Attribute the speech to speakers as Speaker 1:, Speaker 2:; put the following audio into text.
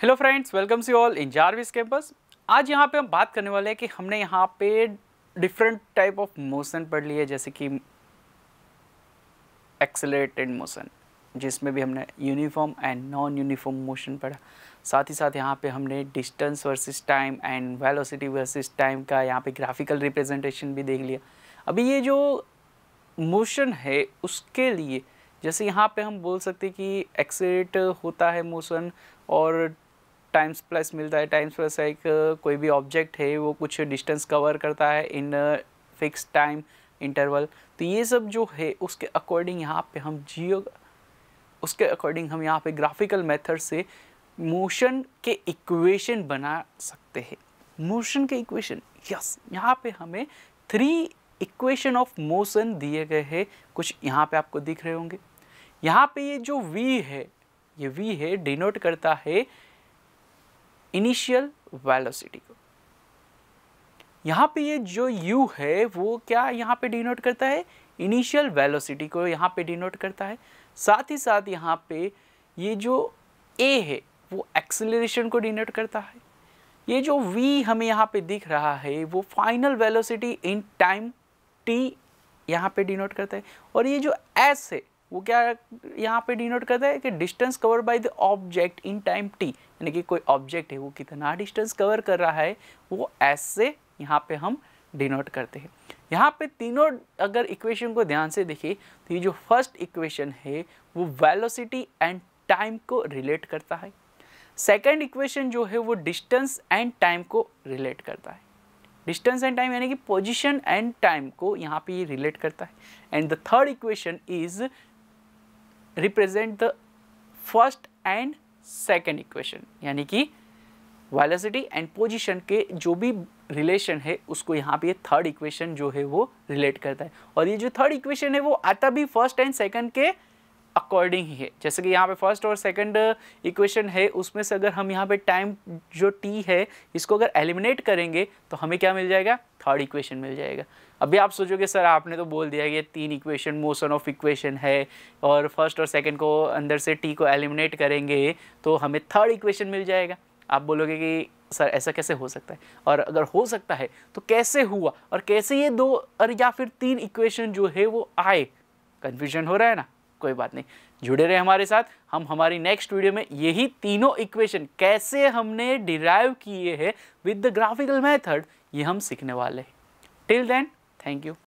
Speaker 1: hello friends welcome see all in Jarvis campus आज यहाँ पे हम बात करने वाले हैं कि हमने यहाँ पे डिफरेंट टाइप ऑफ मोशन पढ़ लिए जैसे कि एक्सेलरेटेड मोशन जिसमें भी हमने uniform and non uniform motion पढ़ा साथ ही साथ यहाँ पे हमने distance versus time and velocity versus time का यहाँ पे ग्राफिकल रिप्रेजेंटेशन भी देख लिया अभी ये जो मोशन है उसके लिए जैसे यहाँ पे हम बोल सकते कि एक्सेलेट होता है मोशन और टाइम्स प्लस मिलता है टाइम्स प्लस एक कोई भी ऑब्जेक्ट है वो कुछ डिस्टेंस कवर करता है इन फिक्स टाइम इंटरवल तो ये सब जो है उसके अकॉर्डिंग यहाँ पे हम जियो उसके अकॉर्डिंग हम यहाँ पे ग्राफिकल मेथड से मोशन के इक्वेशन बना सकते हैं मोशन के इक्वेशन यस यहाँ पे हमें थ्री इक्वेशन ऑफ मोशन दिए गए हैं कुछ यहाँ पे आपको दिख रहे होंगे यहाँ पे ये जो वी है ये वी है डिनोट करता है इनिशियल वेलोसिटी को यहाँ पे ये जो u है वो क्या यहाँ पे डिनोट करता है इनिशियल वेलोसिटी को यहाँ पे डिनोट करता है साथ ही साथ यहाँ पे ये जो a है वो एक्सेलरेशन को डिनोट करता है ये जो v हमें यहाँ पे दिख रहा है वो final velocity in time t यहाँ पे डिनोट करता है और ये जो s है वो क्या यहाँ पे डिनोट करता है कि distance cover by the object in time T यानी कि कोई ऑब्जेक्ट है वो कितना डिस्टेंस कवर कर रहा है वो एस से यहाँ पे हम डिनोट करते हैं यहाँ पे तीनों अगर इक्वेशन को ध्यान से देखिए तो ये जो फर्स्ट इक्वेशन है वो वेलोसिटी एंड टाइम को रिलेट करता है सेकेंड इक्वेशन जो है वो डिस्टेंस एंड टाइम को रिलेट करता है डिस्टेंस एंड टाइम यानी कि पोजिशन एंड टाइम को यहाँ पे ये रिलेट करता है and the third equation is represent the first and second equation यानी कि वेलोसिटी एंड पोजिशन के जो भी रिलेशन है उसको यहाँ पे थर्ड इक्वेशन जो है वो रिलेट करता है और ये जो थर्ड इक्वेशन है वो आता भी फर्स्ट एंड सेकंड के अकॉर्डिंग ही है जैसे कि यहाँ पे फर्स्ट और सेकंड इक्वेशन है उसमें से अगर हम यहाँ पे टाइम जो टी है इसको अगर एलिमिनेट करेंगे तो हमें क्या मिल जाएगा थर्ड इक्वेशन मिल जाएगा अभी आप सोचोगे सर आपने तो बोल दिया ये तीन इक्वेशन मोशन ऑफ इक्वेशन है और फर्स्ट और सेकेंड को अंदर से टी को एलिमिनेट करेंगे तो हमें थर्ड इक्वेशन मिल जाएगा आप बोलोगे कि सर ऐसा कैसे हो सकता है और अगर हो सकता है तो कैसे हुआ और कैसे ये दो और या फिर तीन इक्वेशन जो है वो आए कन्फ्यूजन हो रहा है ना कोई बात नहीं जुड़े रहे हमारे साथ हम हमारी नेक्स्ट वीडियो में यही तीनों इक्वेशन कैसे हमने डिराइव किए हैं विद द ग्राफिकल मेथड ये हम सीखने वाले हैं टिल देन थैंक यू